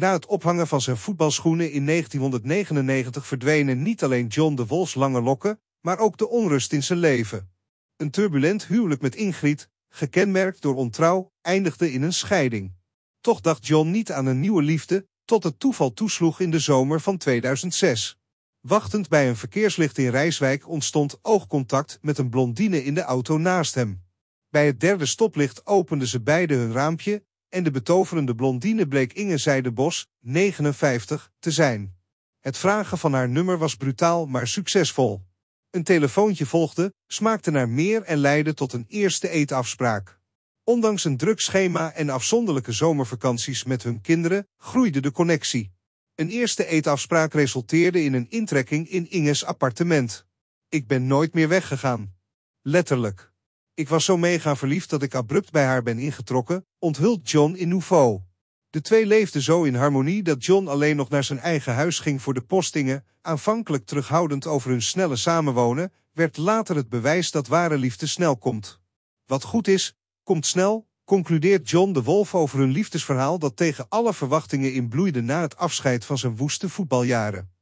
Na het ophangen van zijn voetbalschoenen in 1999 verdwenen niet alleen John de Wolfs lange lokken, maar ook de onrust in zijn leven. Een turbulent huwelijk met Ingrid, gekenmerkt door ontrouw, eindigde in een scheiding. Toch dacht John niet aan een nieuwe liefde, tot het toeval toesloeg in de zomer van 2006. Wachtend bij een verkeerslicht in Rijswijk ontstond oogcontact met een blondine in de auto naast hem. Bij het derde stoplicht openden ze beiden hun raampje en de betoverende blondine bleek Inge bos 59, te zijn. Het vragen van haar nummer was brutaal maar succesvol. Een telefoontje volgde, smaakte naar meer en leidde tot een eerste eetafspraak. Ondanks een druk schema en afzonderlijke zomervakanties met hun kinderen, groeide de connectie. Een eerste eetafspraak resulteerde in een intrekking in Inges appartement. Ik ben nooit meer weggegaan. Letterlijk. Ik was zo mega verliefd dat ik abrupt bij haar ben ingetrokken, onthult John in Nouveau. De twee leefden zo in harmonie dat John alleen nog naar zijn eigen huis ging voor de postingen, aanvankelijk terughoudend over hun snelle samenwonen, werd later het bewijs dat ware liefde snel komt. Wat goed is, komt snel, concludeert John de Wolf over hun liefdesverhaal dat tegen alle verwachtingen in bloeide na het afscheid van zijn woeste voetbaljaren.